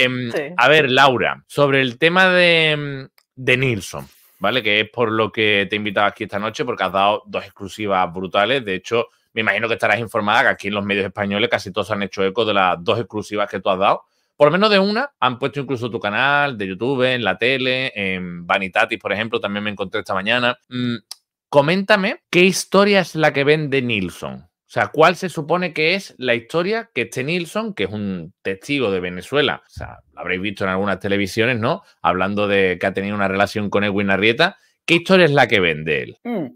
Em, a ver, Laura, sobre el tema de, em, de Nilsson. ¿Vale? Que es por lo que te he invitado aquí esta noche, porque has dado dos exclusivas brutales. De hecho, me imagino que estarás informada que aquí en los medios españoles casi todos han hecho eco de las dos exclusivas que tú has dado por lo menos de una, han puesto incluso tu canal de YouTube, en la tele, en Vanitatis, por ejemplo, también me encontré esta mañana. Mm, coméntame qué historia es la que vende Nilsson. O sea, ¿cuál se supone que es la historia que este Nilsson, que es un testigo de Venezuela, o sea, lo habréis visto en algunas televisiones, ¿no? Hablando de que ha tenido una relación con Edwin Arrieta, ¿qué historia es la que vende él? Mm.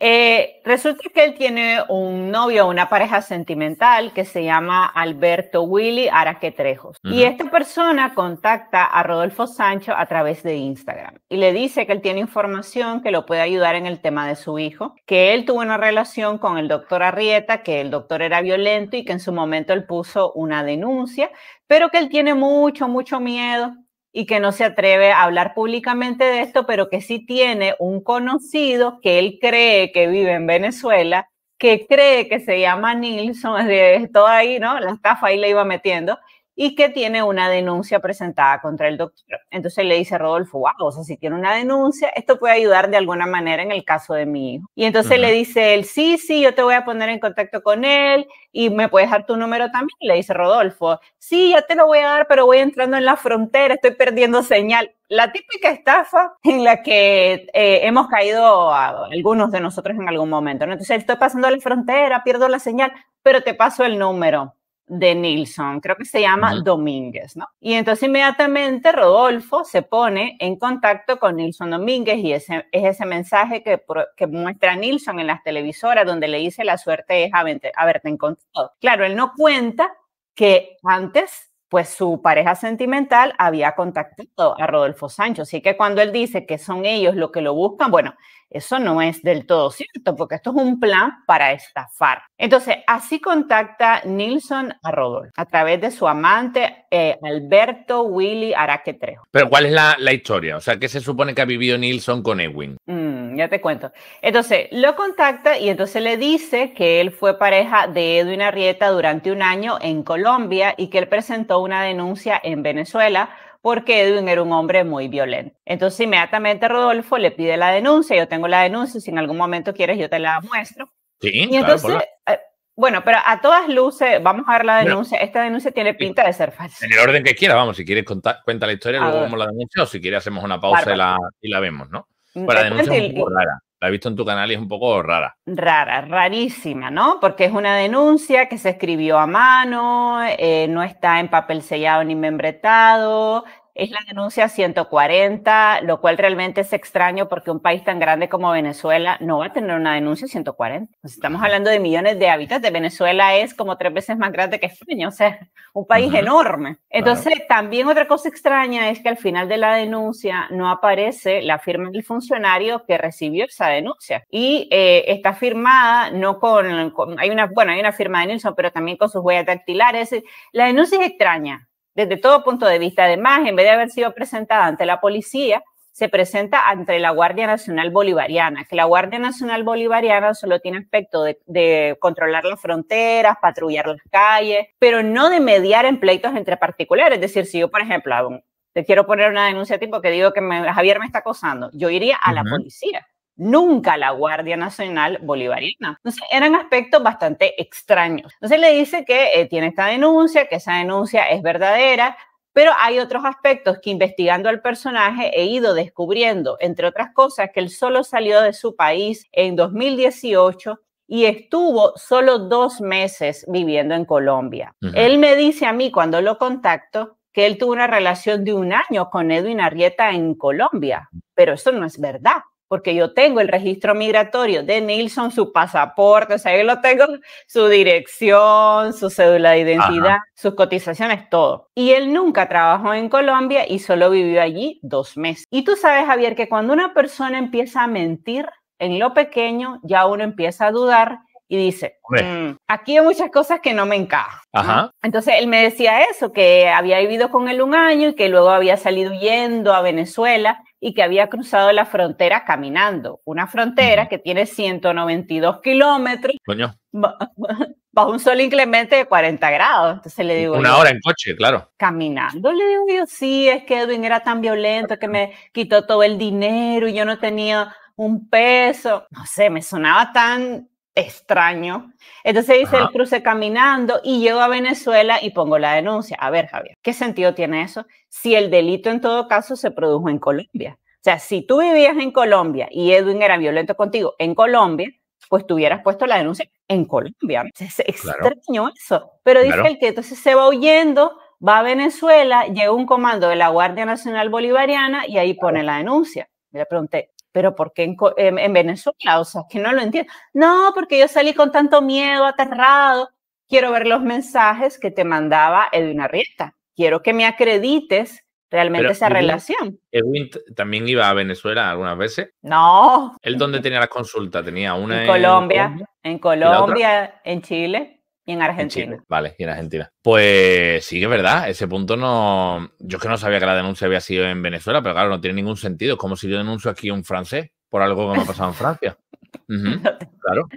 Eh, resulta que él tiene un novio, una pareja sentimental que se llama Alberto Willy Araquetrejos Y esta persona contacta a Rodolfo Sancho a través de Instagram y le dice que él tiene información que lo puede ayudar en el tema de su hijo, que él tuvo una relación con el doctor Arrieta, que el doctor era violento y que en su momento él puso una denuncia, pero que él tiene mucho, mucho miedo y que no se atreve a hablar públicamente de esto, pero que sí tiene un conocido que él cree que vive en Venezuela, que cree que se llama Nilson, es todo ahí, ¿no? La estafa ahí le iba metiendo, y que tiene una denuncia presentada contra el doctor. Entonces le dice Rodolfo, wow, o sea, si tiene una denuncia, esto puede ayudar de alguna manera en el caso de mi hijo. Y entonces le dice él, sí, sí, yo te voy a poner en contacto con él y me puedes dar tu número también. Le dice Rodolfo, sí, ya te lo voy a dar, pero voy entrando en la frontera, estoy perdiendo señal. La típica estafa en la que eh, hemos caído algunos de nosotros en algún momento. Entonces, estoy pasando la frontera, pierdo la señal, pero te paso el número de Nilsson, creo que se llama Domínguez, ¿no? Y entonces inmediatamente Rodolfo se pone en contacto con Nilsson Domínguez y es ese mensaje que, que muestra Nilsson en las televisoras donde le dice la suerte es haberte encontrado. Claro, él no cuenta que antes pues su pareja sentimental había contactado a Rodolfo Sancho. Así que cuando él dice que son ellos los que lo buscan, bueno, eso no es del todo cierto, porque esto es un plan para estafar. Entonces, así contacta Nilsson a Rodolfo a través de su amante eh, Alberto Willy Araque Trejo. Pero ¿cuál es la, historia? O sea, ¿qué se supone que ha vivido Nilsson con Edwin? Mm, ya te cuento. Entonces, lo contacta y entonces le dice que él fue pareja de Edwin Arrieta durante un año en Colombia y que él presentó una denuncia en Venezuela porque Edwin era un hombre muy violento. Entonces, inmediatamente Rodolfo le pide la denuncia, yo tengo la denuncia, si en algún momento quieres yo te la muestro. Sí, entonces, eh, bueno, pero a todas luces, vamos a ver la denuncia. Esta denuncia tiene pinta de ser falsa. En el orden que quieras, vamos, si quieres cuenta la historia, luego vamos la denuncia, o si quieres hacemos una pausa y la vemos, ¿no? Para mm, la denuncia es un poco rara. La he visto en tu canal y es un poco rara. Rara, rarísima, ¿no? Porque es una denuncia que se escribió a mano, eh, no está en papel sellado ni membretado, es la denuncia 140, lo cual realmente es extraño porque un país tan grande como Venezuela no va a tener una denuncia 140. Pues, estamos hablando de millones de habitantes. Venezuela es como tres veces más grande que España, o sea, un país enorme. Entonces, también otra cosa extraña es que al final de la denuncia no aparece la firma del funcionario que recibió esa denuncia. Y eh, está firmada no con, hay una, bueno, hay una firma de Nilsson, pero también con sus huellas dactilares. La denuncia es extraña, desde todo punto de vista. Además, en vez de haber sido presentada ante la policía, se presenta ante la Guardia Nacional Bolivariana, que la Guardia Nacional Bolivariana solo tiene aspecto de, controlar las fronteras, patrullar las calles, pero no de mediar en pleitos entre particulares. Es decir, si yo, por ejemplo, te quiero poner una denuncia tipo que digo que Javier me está acosando, yo iría a la policía nunca la Guardia Nacional Bolivariana. Entonces, eran aspectos bastante extraños. Entonces, le dice que eh, tiene esta denuncia, que esa denuncia es verdadera, pero hay otros aspectos que investigando al personaje he ido descubriendo, entre otras cosas, que él solo salió de su país en 2018 y estuvo solo dos meses viviendo en Colombia. Él me dice a mí cuando lo contacto que él tuvo una relación de un año con Edwin Arrieta en Colombia, pero eso no es verdad porque yo tengo el registro migratorio de Nilsson, su pasaporte, o sea, yo lo tengo, su dirección, su cédula de identidad, sus cotizaciones, todo. Y él nunca trabajó en Colombia y solo vivió allí dos meses. Y tú sabes, Javier, que cuando una persona empieza a mentir en lo pequeño, ya uno empieza a dudar y dice, mm, aquí hay muchas cosas que no me encajan. Ajá. Entonces él me decía eso, que había vivido con él un año y que luego había salido huyendo a Venezuela y que había cruzado la frontera caminando, una frontera que tiene 192 kilómetros. Coño. Bajo un sol inclemente de 40 grados. Entonces le digo. Una hora en coche, claro. Caminando. Le digo yo, sí, es que Edwin era tan violento que me quitó todo el dinero y yo no tenía un peso. No sé, me sonaba tan extraño. Entonces dice, el cruce caminando y llego a Venezuela y pongo la denuncia. A ver, Javier, ¿qué sentido tiene eso si el delito en todo caso se produjo en Colombia? O sea, si tú vivías en Colombia y Edwin era violento contigo en Colombia, pues tuvieras puesto la denuncia en Colombia. Es extraño eso. Pero dice el que entonces se va huyendo, va a Venezuela, llega un comando de la Guardia Nacional Bolivariana y ahí pone la denuncia. Le pregunté, pero ¿por qué en, Venezuela? O sea, que no lo entiendo. No, porque yo salí con tanto miedo, aterrado. Quiero ver los mensajes que te mandaba Edwin Arrieta. Quiero que me acredites realmente esa relación. Edwin también iba a Venezuela algunas veces. No. ¿Él dónde tenía la consulta? Tenía una en Colombia, en Colombia, en Chile en Argentina. vale, y en Argentina. Pues sí es verdad, ese punto no... Yo es que no sabía que la denuncia había sido en Venezuela, pero claro, no tiene ningún sentido. Es como si yo denuncio aquí a un francés por algo que me ha pasado en Francia. Claro.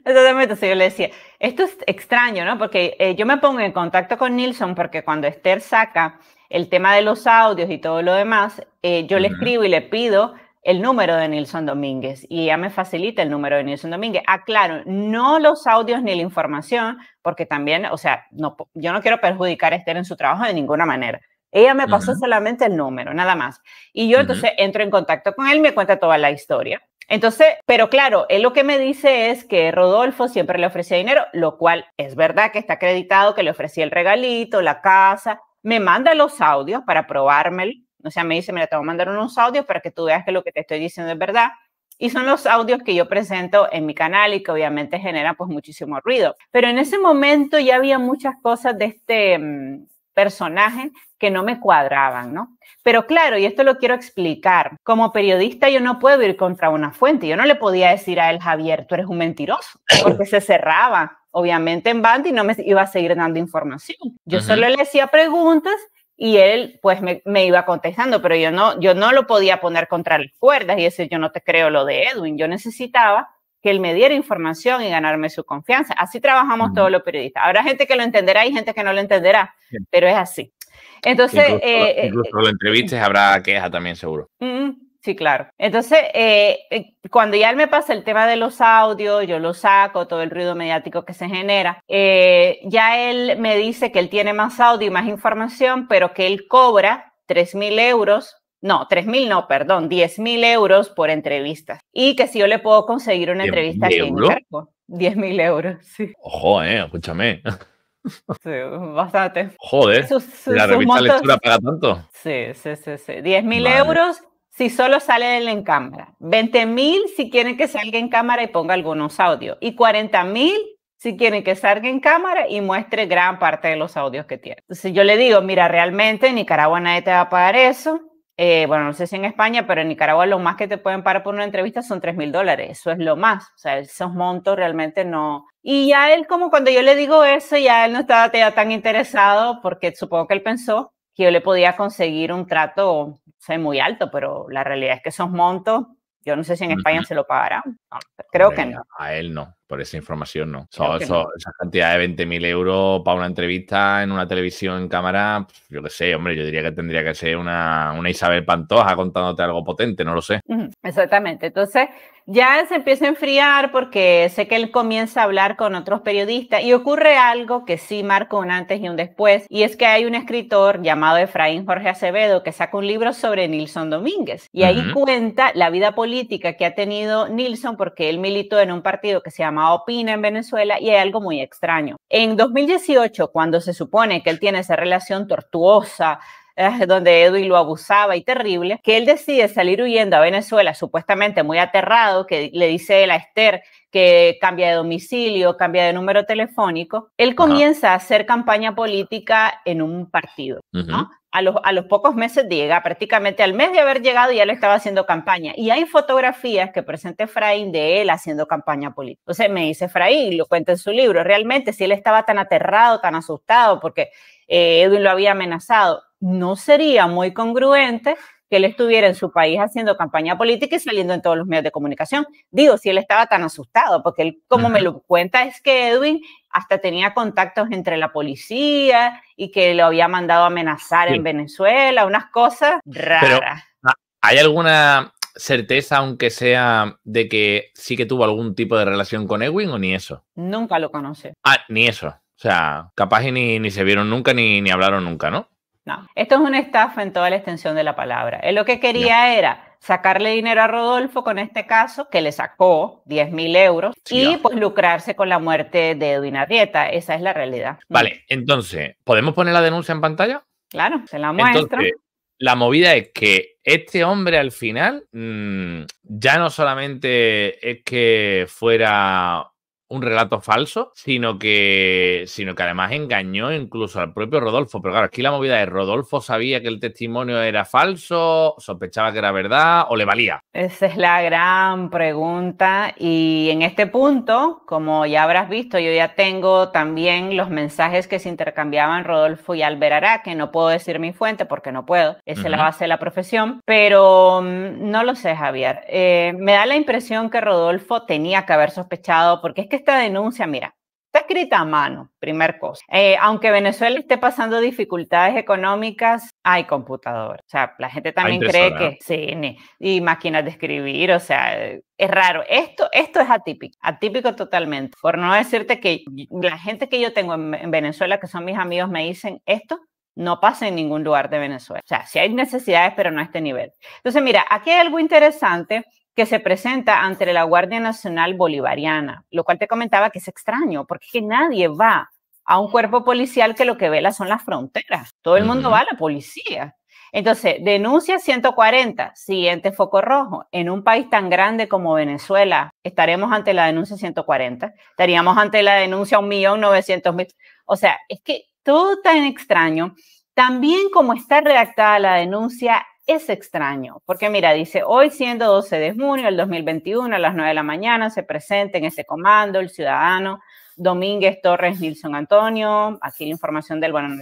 claro. yo le decía, esto es extraño, ¿no? Porque eh, yo me pongo en contacto con Nilsson porque cuando Esther saca el tema de los audios y todo lo demás, eh, yo le escribo y le pido el número de Nilson Domínguez y ya me facilita el número de Nilson Domínguez. Aclaro, ah, no los audios ni la información, porque también, o sea, no, yo no quiero perjudicar a Esther en su trabajo de ninguna manera. Ella me pasó solamente el número, nada más. Y yo entonces entro en contacto con él, me cuenta toda la historia. Entonces, pero claro, él lo que me dice es que Rodolfo siempre le ofrecía dinero, lo cual es verdad que está acreditado que le ofrecía el regalito, la casa. Me manda los audios para probármelo o sea, me dice, mira, te voy a mandar unos audios para que tú veas que lo que te estoy diciendo es verdad. Y son los audios que yo presento en mi canal y que obviamente generan pues muchísimo ruido. Pero en ese momento ya había muchas cosas de este mm, personaje que no me cuadraban, ¿no? Pero claro, y esto lo quiero explicar, como periodista yo no puedo ir contra una fuente, yo no le podía decir a él, Javier, tú eres un mentiroso, porque se cerraba, obviamente en banda y no me iba a seguir dando información. Yo solo le hacía preguntas y él pues me, iba contestando, pero yo no, yo no lo podía poner contra las cuerdas y decir, yo no te creo lo de Edwin, yo necesitaba que él me diera información y ganarme su confianza. Así trabajamos todos los periodistas. Habrá gente que lo entenderá y gente que no lo entenderá, pero es así. Entonces... Incluso, eh, eh, eh habrá queja también seguro. Sí, claro. Entonces, eh, eh, cuando ya él me pasa el tema de los audios, yo lo saco, todo el ruido mediático que se genera, eh, ya él me dice que él tiene más audio y más información, pero que él cobra 3.000 euros no, 3.000 no, perdón, 10.000 euros por entrevistas. Y que si yo le puedo conseguir una entrevista aquí en Carco. 10.000 euros, sí. Ojo, eh, escúchame. Sí, bastante. Joder, la revista lectura paga tanto. Sí, sí, sí, sí. 10.000 euros si solo él en cámara, 20 mil si quieren que salga en cámara y ponga algunos audios, y 40 mil si quieren que salga en cámara y muestre gran parte de los audios que tiene. Entonces yo le digo, mira, realmente en Nicaragua nadie te va a pagar eso. Eh, bueno, no sé si en España, pero en Nicaragua lo más que te pueden pagar por una entrevista son 3 mil dólares. Eso es lo más. O sea, esos montos realmente no. Y ya él, como cuando yo le digo eso, ya él no estaba tan interesado porque supongo que él pensó que yo le podía conseguir un trato soy muy alto, pero la realidad es que esos montos, yo no sé si en España se lo pagarán. creo que no. A él no por esa información no. Esa cantidad de 20.000 euros para una entrevista en una televisión en cámara, yo qué sé, hombre, yo diría que tendría que ser una, una Isabel Pantoja contándote algo potente, no lo sé. Exactamente. Entonces, ya se empieza a enfriar porque sé que él comienza a hablar con otros periodistas y ocurre algo que sí marca un antes y un después, y es que hay un escritor llamado Efraín Jorge Acevedo que saca un libro sobre Nilson Domínguez y ahí cuenta la vida política que ha tenido Nilson porque él militó en un partido que se llama opina en Venezuela y hay algo muy extraño. En 2018, cuando se supone que él tiene esa relación tortuosa, eh, donde Edwin lo abusaba y terrible, que él decide salir huyendo a Venezuela, supuestamente muy aterrado, que le dice él a Esther que cambia de domicilio, cambia de número telefónico, él comienza a hacer campaña política en un partido, ¿no? a los, pocos meses llega, prácticamente al mes de haber llegado ya le estaba haciendo campaña. Y hay fotografías que presenta Efraín de él haciendo campaña política. Entonces me dice Efraín, lo cuenta en su libro, realmente si él estaba tan aterrado, tan asustado porque eh, Edwin lo había amenazado, no sería muy congruente que él estuviera en su país haciendo campaña política y saliendo en todos los medios de comunicación. Digo, si él estaba tan asustado, porque él, como me lo cuenta, es que Edwin hasta tenía contactos entre la policía y que lo había mandado a amenazar en Venezuela, unas cosas raras. Ah, ¿Hay alguna certeza, aunque sea de que sí que tuvo algún tipo de relación con Edwin o ni eso? Nunca lo conoce. Ah, ni eso. O sea, capaz ni, ni se vieron nunca ni, ni hablaron nunca, ¿no? esto es una estafa en toda la extensión de la palabra. Él lo que quería era sacarle dinero a Rodolfo con este caso, que le sacó 10 mil euros, y pues, lucrarse con la muerte de Edwin Arrieta. Esa es la realidad. Vale, entonces, ¿podemos poner la denuncia en pantalla? Claro, se la muestro. la movida es que este hombre al final mm, ya no solamente es que fuera un relato falso, sino que, sino que además engañó incluso al propio Rodolfo. Pero claro, aquí la movida es, ¿Rodolfo sabía que el testimonio era falso, sospechaba que era verdad o le valía? Esa es la gran pregunta. Y en este punto, como ya habrás visto, yo ya tengo también los mensajes que se intercambiaban Rodolfo y Alberará, que no puedo decir mi fuente porque no puedo, es la base de la profesión, pero mm, no lo sé, Javier. Eh, me da la impresión que Rodolfo tenía que haber sospechado porque es que esta denuncia, mira, está escrita a mano, primer cosa. Eh, aunque Venezuela esté pasando dificultades económicas, hay computador. O sea, la gente también cree que sí, y máquinas de escribir, o sea, es raro. Esto, esto es atípico, atípico totalmente. Por no decirte que la gente que yo tengo en, en Venezuela, que son mis amigos, me dicen esto. No pasa en ningún lugar de Venezuela. O sea, sí hay necesidades, pero no a este nivel. Entonces, mira, aquí hay algo interesante que se presenta ante la Guardia Nacional Bolivariana, lo cual te comentaba que es extraño, porque que nadie va a un cuerpo policial que lo que vela son las fronteras. Todo el mundo va a la policía. Entonces, denuncia 140, siguiente foco rojo. En un país tan grande como Venezuela, estaremos ante la denuncia 140, estaríamos ante la denuncia 1.900.000. O sea, es que todo tan extraño. También como está redactada la denuncia, es extraño, porque mira, dice, hoy siendo 12 de junio del 2021 a las 9 de la mañana se presenta en ese comando el ciudadano Domínguez Torres Nilson Antonio, aquí la información del Bueno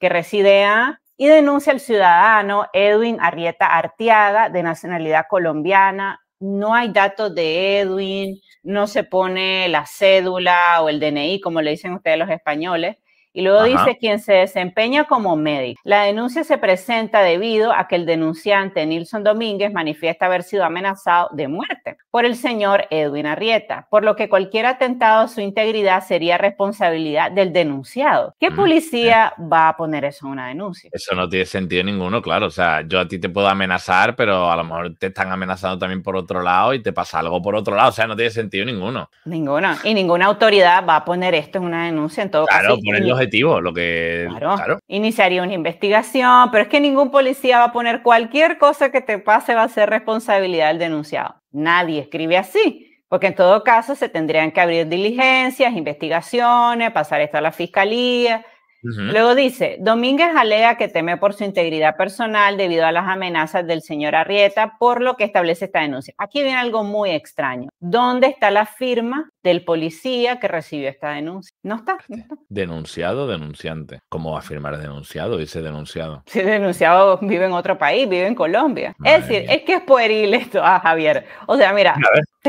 que reside a y denuncia al ciudadano Edwin Arrieta Arteaga de nacionalidad colombiana. No hay datos de Edwin, no se pone la cédula o el DNI, como le dicen ustedes los españoles. Y luego dice quien se desempeña como médico. La denuncia se presenta debido a que el denunciante Nilson Domínguez manifiesta haber sido amenazado de muerte por el señor Edwin Arrieta, por lo que cualquier atentado a su integridad sería responsabilidad del denunciado. ¿Qué mm, policía eh. va a poner eso en una denuncia? Eso no tiene sentido ninguno, claro. O sea, yo a ti te puedo amenazar, pero a lo mejor te están amenazando también por otro lado y te pasa algo por otro lado. O sea, no tiene sentido ninguno. Ninguno. Y ninguna autoridad va a poner esto en una denuncia en todo claro, por Ponerlos objetivo, lo que. Claro. claro. Iniciaría una investigación, pero es que ningún policía va a poner cualquier cosa que te pase va a ser responsabilidad del denunciado. Nadie escribe así. Porque en todo caso se tendrían que abrir diligencias, investigaciones, pasar esto a la fiscalía, Luego dice, Domínguez alega que teme por su integridad personal debido a las amenazas del señor Arrieta, por lo que establece esta denuncia. Aquí viene algo muy extraño. ¿Dónde está la firma del policía que recibió esta denuncia? No está. Este, denunciado, denunciante. ¿Cómo va a firmar denunciado? Dice denunciado. Si denunciado vive en otro país, vive en Colombia. es decir, es que es pueril esto, ah, Javier. O sea, mira.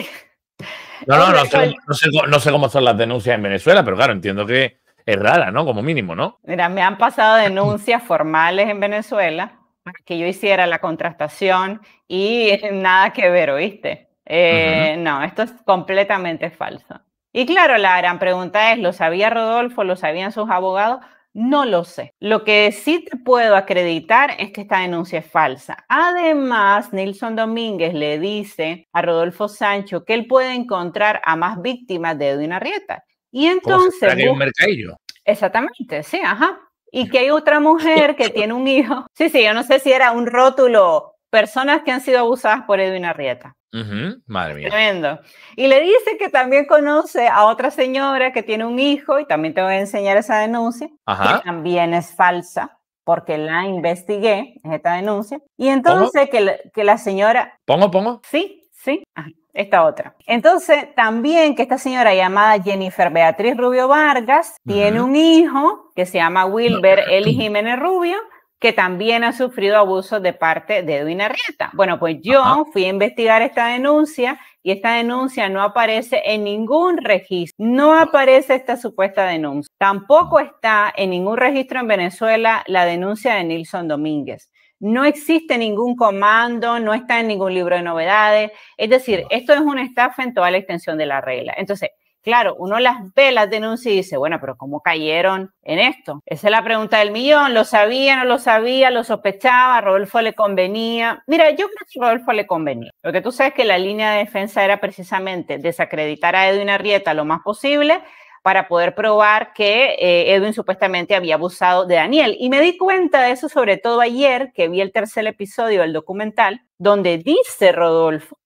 No, no, no no sé cómo son las denuncias en Venezuela, pero claro, entiendo que es rara, ¿no? Como mínimo, ¿no? Mira, me han pasado denuncias formales en Venezuela que yo hiciera la contrastación y nada que ver, ¿oíste? Eh, no, esto es completamente falso. Y claro, la gran pregunta es, ¿lo sabía Rodolfo? ¿Lo sabían sus abogados? No lo sé. Lo que sí te puedo acreditar es que esta denuncia es falsa. Además, Nilson Domínguez le dice a Rodolfo Sancho que él puede encontrar a más víctimas de Edwin Arrieta y entonces... un mercadillo. Exactamente, sí, ajá. Y que hay otra mujer que tiene un hijo. Sí, sí, yo no sé si era un rótulo, personas que han sido abusadas por Edwin Arrieta. madre mía. Tremendo. Y le dice que también conoce a otra señora que tiene un hijo, y también te voy a enseñar esa denuncia, que también es falsa, porque la investigué, esta denuncia. Y entonces que que la, señora... ¿Pongo, pongo? Sí, sí. Ajá esta otra. Entonces, también que esta señora llamada Jennifer Beatriz Rubio Vargas tiene un hijo que se llama Wilber ah, Eli Jiménez Rubio, que también ha sufrido abusos de parte de Edwin Arrieta. Bueno, pues yo fui a investigar esta denuncia y esta denuncia no aparece en ningún registro, no aparece esta supuesta denuncia. Tampoco está en ningún registro en Venezuela la denuncia de Nilson Domínguez. No existe ningún comando, no está en ningún libro de novedades. Es decir, esto es una estafa en toda la extensión de la regla. Entonces, claro, uno las ve, las denuncia y dice, bueno, pero ¿cómo cayeron en esto? Esa es la pregunta del millón. ¿Lo sabía, no lo sabía, lo sospechaba? ¿A Rodolfo le convenía? Mira, yo creo que a Rodolfo le convenía. Lo que tú sabes que la línea de defensa era precisamente desacreditar a Edwin Arrieta lo más posible para poder probar que eh, Edwin supuestamente había abusado de Daniel. Y me di cuenta de eso sobre todo ayer que vi el tercer episodio del documental donde dice Rodolfo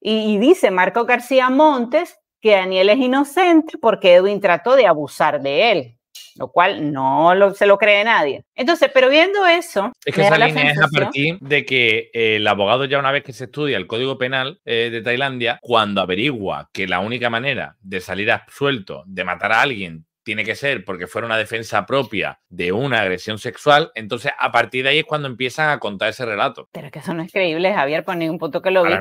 y dice Marco García Montes que Daniel es inocente porque Edwin trató de abusar de él lo cual no se lo cree nadie. Entonces, pero viendo eso... Es que esa línea es a partir de que eh, el abogado ya una vez que se estudia el Código Penal eh, de Tailandia, cuando averigua que la única manera de salir absuelto, de matar a alguien tiene que ser porque fuera una defensa propia de una agresión sexual, entonces a partir de ahí es cuando empiezan a contar ese relato. Pero que eso no es creíble, Javier, por ningún punto que lo viste.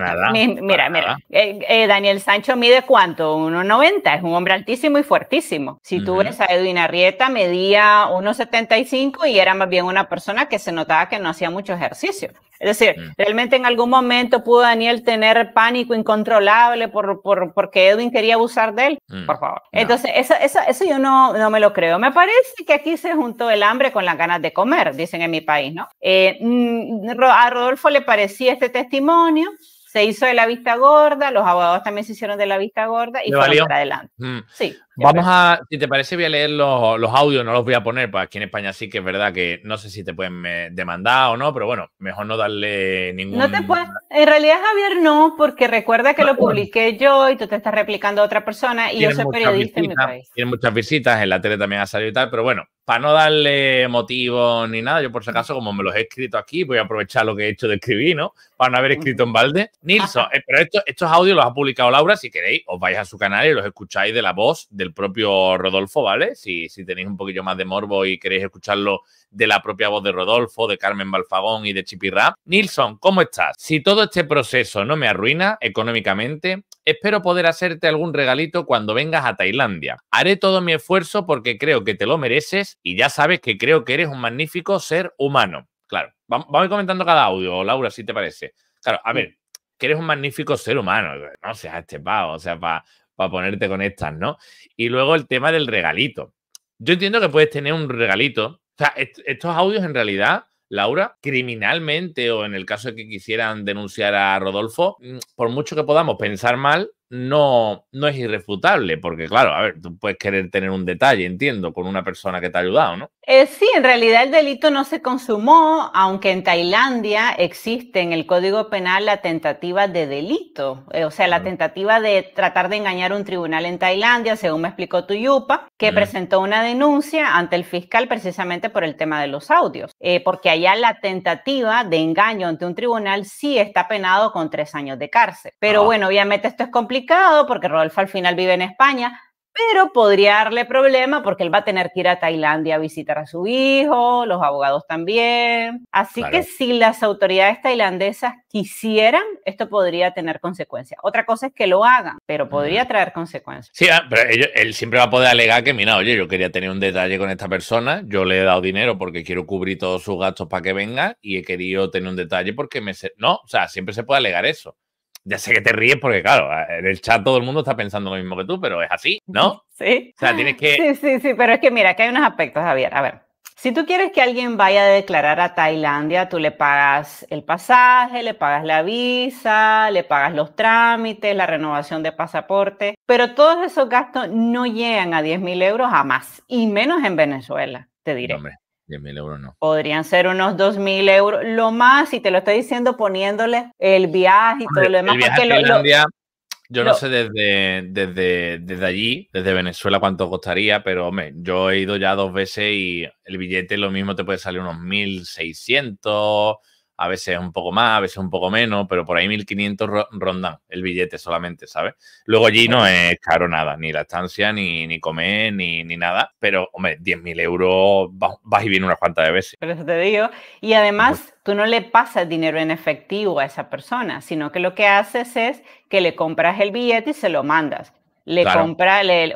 mira, mira, eh, eh, Daniel Sancho mide cuánto, 1,90, es un hombre altísimo y fuertísimo. Si tú ves a Edwin Arrieta, medía 1,75 y era más bien una persona que se notaba que no hacía mucho ejercicio. Es decir, mm. realmente en algún momento pudo Daniel tener pánico incontrolable por, por porque Edwin quería abusar de él, mm. por favor. Entonces, eso, eso, yo no, no, me lo creo. Me parece que aquí se juntó el hambre con las ganas de comer, dicen en mi país, ¿no? Eh, mm, a Rodolfo le parecía este testimonio se hizo de la vista gorda, los abogados también se hicieron de la vista gorda y fueron adelante. Sí. Vamos a, si te parece, voy a leer los, audios, no los voy a poner, Pues aquí en España sí que es verdad que no sé si te pueden demandar o no, pero bueno, mejor no darle ningún... No te puedes, en realidad Javier no, porque recuerda que lo publiqué yo y tú te estás replicando a otra persona y yo soy periodista en mi país. Tiene muchas visitas, en la tele también ha salido y tal, pero bueno, para no darle motivo ni nada, yo por si acaso, como me los he escrito aquí, voy a aprovechar lo que he hecho de escribir, ¿no? Para no haber escrito en balde. Nilson, eh, pero estos audios los ha publicado Laura, si queréis, os vais a su canal y los escucháis de la voz del propio Rodolfo, ¿vale? Si, si tenéis un poquillo más de morbo y queréis escucharlo de la propia voz de Rodolfo, de Carmen Balfagón y de Chipirra. Nilsson, ¿cómo estás? Si todo este proceso no me arruina económicamente, espero poder hacerte algún regalito cuando vengas a Tailandia. Haré todo mi esfuerzo porque creo que te lo mereces y ya sabes que creo que eres un magnífico ser humano. Claro, vamos comentando cada audio, Laura, si te parece. Claro, a ver, que eres un magnífico ser humano. No seas este pavo, o sea, para para ponerte con estas, ¿no? Y luego el tema del regalito. Yo entiendo que puedes tener un regalito. O sea, estos audios en realidad Laura, criminalmente o en el caso de que quisieran denunciar a Rodolfo, mm, por mucho que podamos pensar mal, no, no es irrefutable, porque claro, a ver, tú puedes querer tener un detalle, entiendo, con una persona que te ha ayudado, ¿no? Eh, sí, en realidad el delito no se consumó, aunque en Tailandia existe en el Código Penal la tentativa de delito, eh, o sea, la tentativa de tratar de engañar un tribunal en Tailandia, según me explicó Tuyupa, que presentó una denuncia ante el fiscal precisamente por el tema de los audios, eh, porque allá la tentativa de engaño ante un tribunal sí está penado con tres años de cárcel. Pero ah. bueno, obviamente esto es complicado porque Rodolfo al final vive en España, pero podría darle problema porque él va a tener que ir a Tailandia a visitar a su hijo, los abogados también. Así que si las autoridades tailandesas quisieran, esto podría tener consecuencias. Otra cosa es que lo hagan, pero podría traer consecuencias. Sí, ah, pero él, él siempre va a poder alegar que, mira, oye, yo quería tener un detalle con esta persona, yo le he dado dinero porque quiero cubrir todos sus gastos para que venga y he querido tener un detalle porque me... No, o sea, siempre se puede alegar eso ya sé que te ríes porque, claro, en el chat todo el mundo está pensando lo mismo que tú, pero es así, ¿no? Sí. O sea, tienes que. Sí, sí, sí, pero es que mira, que hay unos aspectos, Javier. A ver, si tú quieres que alguien vaya a declarar a Tailandia, tú le pagas el pasaje, le pagas la visa, le pagas los trámites, la renovación de pasaporte, pero todos esos gastos no llegan a 10 mil euros jamás, y menos en Venezuela, te diré. 10.000 euros no. Podrían ser unos 2.000 mil euros. Lo más, y te lo estoy diciendo poniéndole el viaje y todo lo demás. yo no sé desde, desde, desde allí, desde Venezuela, cuánto costaría, pero hombre, yo he ido ya dos veces y el billete lo mismo te puede salir unos 1.600 a veces un poco más, a veces un poco menos, pero por ahí 1.500 rondan el billete solamente, ¿sabes? Luego allí no es caro nada, ni la estancia, ni, ni comer, ni, ni nada, pero hombre, 10.000 euros vas, y viene unas cuantas de veces. Pero eso te digo, y además tú no le pasas dinero en efectivo a esa persona, sino que lo que haces es que le compras el billete y se lo mandas le compras, le,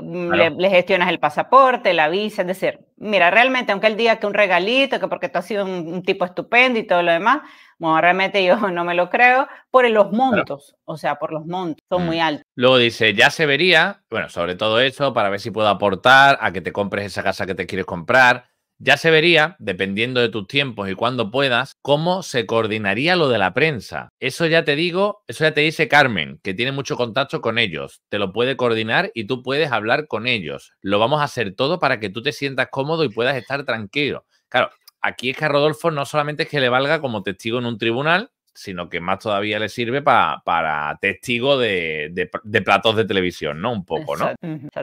gestionas el pasaporte, la visa, es decir, mira, realmente, aunque él diga que un regalito, que porque tú has sido un, tipo estupendo y todo lo demás, bueno, realmente yo no me lo creo, por los montos, o sea, por los montos, son mm. muy altos. Luego dice, ya se vería, bueno, sobre todo eso, para ver si puedo aportar a que te compres esa casa que te quieres comprar, ya se vería, dependiendo de tus tiempos y cuando puedas, cómo se coordinaría lo de la prensa. Eso ya te digo, eso ya te dice Carmen, que tiene mucho contacto con ellos. Te lo puede coordinar y tú puedes hablar con ellos. Lo vamos a hacer todo para que tú te sientas cómodo y puedas estar tranquilo. Claro, aquí es que a Rodolfo no solamente es que le valga como testigo en un tribunal, sino que más todavía le sirve para testigo de, platos de televisión, ¿no? Un poco, ¿no?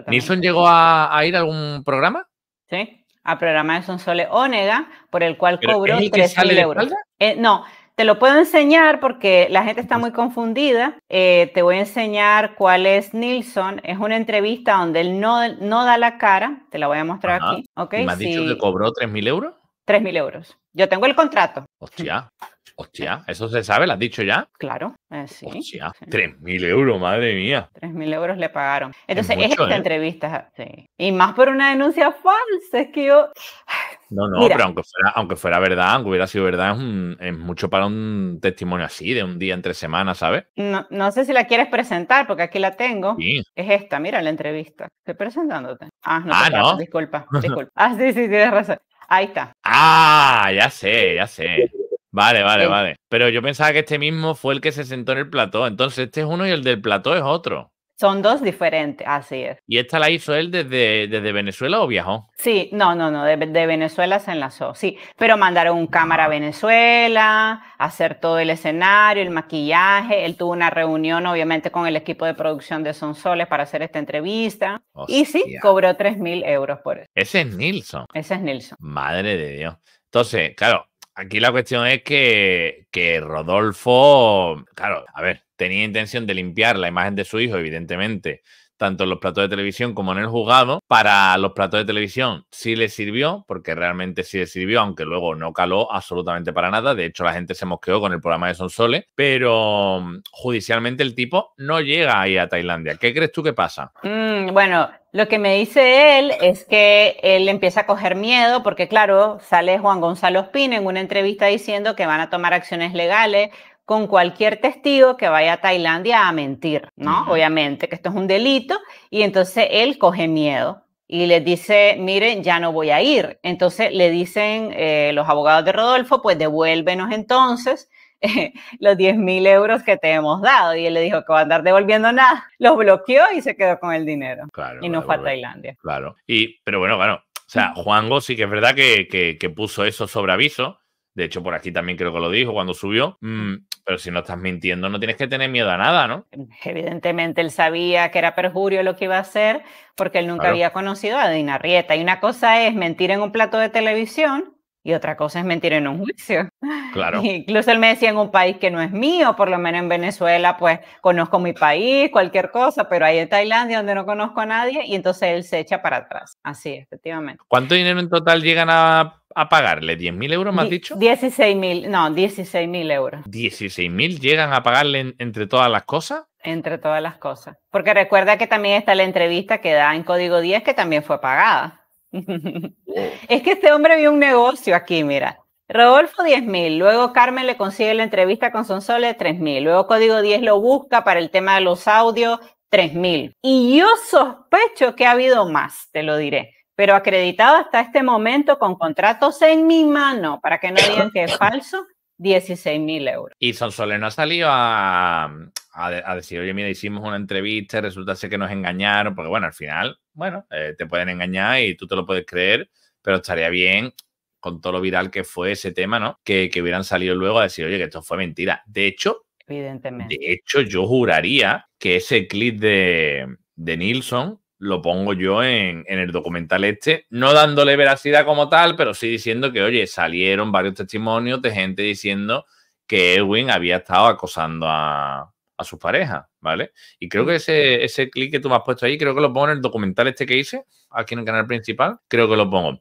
¿Nilson llegó a, a ir a algún programa. Sí a programar son Sonsole Onega, por el cual cobró 3.000 euros. Eh, no, te lo puedo enseñar porque la gente está pues muy confundida. Eh, te voy a enseñar cuál es Nilsson. Es una entrevista donde él no, da la cara. Te la voy a mostrar aquí. Okay, ¿Me has dicho que cobró 3.000 euros? 3.000 euros. Yo tengo el contrato. Hostia. Hostia, eh. ¿eso se sabe? ¿Lo has dicho ya? Claro, eh, sí. Hostia, sí. 3.000 euros, madre mía. 3.000 euros le pagaron. Entonces, es, esta ¿eh? entrevista, sí. Y más por una denuncia falsa, es que yo... No, no, pero aunque fuera, aunque fuera verdad, aunque hubiera sido verdad, es, mucho para un testimonio así, de un día entre semanas, ¿sabes? No, sé si la quieres presentar, porque aquí la tengo. Sí. Es esta, mira la entrevista. Estoy presentándote. Ah, no. Ah, disculpa, disculpa. Ah, sí, sí, tienes razón. Ahí está. Ah, ya sé, ya sé. Vale, vale, vale. Pero yo pensaba que este mismo fue el que se sentó en el plató. Entonces, este es uno y el del plató es otro. Son dos diferentes, así es. ¿Y esta la hizo él desde, desde Venezuela o viajó? Sí, no, no, no, de, Venezuela se enlazó, sí. Pero mandaron un cámara a ah. Venezuela, hacer todo el escenario, el maquillaje. Él tuvo una reunión, obviamente, con el equipo de producción de Son Soles para hacer esta entrevista. Y sí, cobró 3.000 euros por eso. Ese es Nilsson. Ese es Nilsson. Madre de Dios. Entonces, claro, aquí la cuestión es que, que Rodolfo, claro, a ver, tenía intención de limpiar la imagen de su hijo, evidentemente, tanto en los platos de televisión como en el juzgado. Para los platos de televisión sí le sirvió, porque realmente sí le sirvió, aunque luego no caló absolutamente para nada. De hecho, la gente se mosqueó con el programa de Sonsole, pero mm, judicialmente el tipo no llega ahí a Tailandia. ¿Qué crees tú que pasa? Mm, bueno, lo que me dice él es que él empieza a coger miedo porque, claro, sale Juan Gonzalo Pino en una entrevista diciendo que van a tomar acciones legales con cualquier testigo que vaya a Tailandia a mentir, ¿no? Obviamente que esto es un delito y entonces él coge miedo y le dice, miren, ya no voy a ir. Entonces le dicen eh, los abogados de Rodolfo, pues devuélvenos entonces los 10 mil euros que te hemos dado. Y él le dijo que va a andar devolviendo nada. Los bloqueó y se quedó con el dinero. y no fue a Tailandia. Claro. Y, pero bueno, bueno, o sea, Juan sí que es verdad que, puso eso sobre aviso. De hecho, por aquí también creo que lo dijo cuando subió. Mm, pero si no estás mintiendo, no tienes que tener miedo a nada, ¿no? Evidentemente, él sabía que era perjurio lo que iba a hacer porque él nunca había conocido a Dina Rieta. Y una cosa es mentir en un plato de televisión y otra cosa es mentir en un juicio. Claro. Incluso él me decía en un país que no es mío, por lo menos en Venezuela, pues conozco mi país, cualquier cosa, pero ahí en Tailandia donde no conozco a nadie y entonces él se echa para atrás. Así, efectivamente. ¿Cuánto dinero en total llegan a, pagarle? ¿10.000 mil euros, me dicho? 16.000, mil, no, 16.000 mil euros. ¿16.000 llegan a pagarle entre todas las cosas? Entre todas las cosas. Porque recuerda que también está la entrevista que da en Código 10 que también fue pagada es que este hombre vio un negocio aquí, mira. Rodolfo 10.000, luego Carmen le consigue la entrevista con Sonsoles 3.000, luego Código 10 lo busca para el tema de los audios 3.000. Y yo sospecho que ha habido más, te lo diré, pero acreditado hasta este momento con contratos en mi mano, para que no digan que es falso, 16.000 euros. Y Sonsoles no ha salido a, a, decir, oye, mira, hicimos una entrevista y resulta ser que nos engañaron, porque bueno, al final, bueno, eh, te pueden engañar y tú te lo puedes creer, pero estaría bien con todo lo viral que fue ese tema, ¿no? Que, que hubieran salido luego a decir, oye, que esto fue mentira. De hecho, evidentemente. De hecho, yo juraría que ese clip de, de Nilsson lo pongo yo en, en, el documental este, no dándole veracidad como tal, pero sí diciendo que, oye, salieron varios testimonios de gente diciendo que Edwin había estado acosando a, a sus pareja, ¿vale? Y creo que ese, ese clic que tú me has puesto ahí, creo que lo pongo en el documental este que hice, aquí en el canal principal, creo que lo pongo.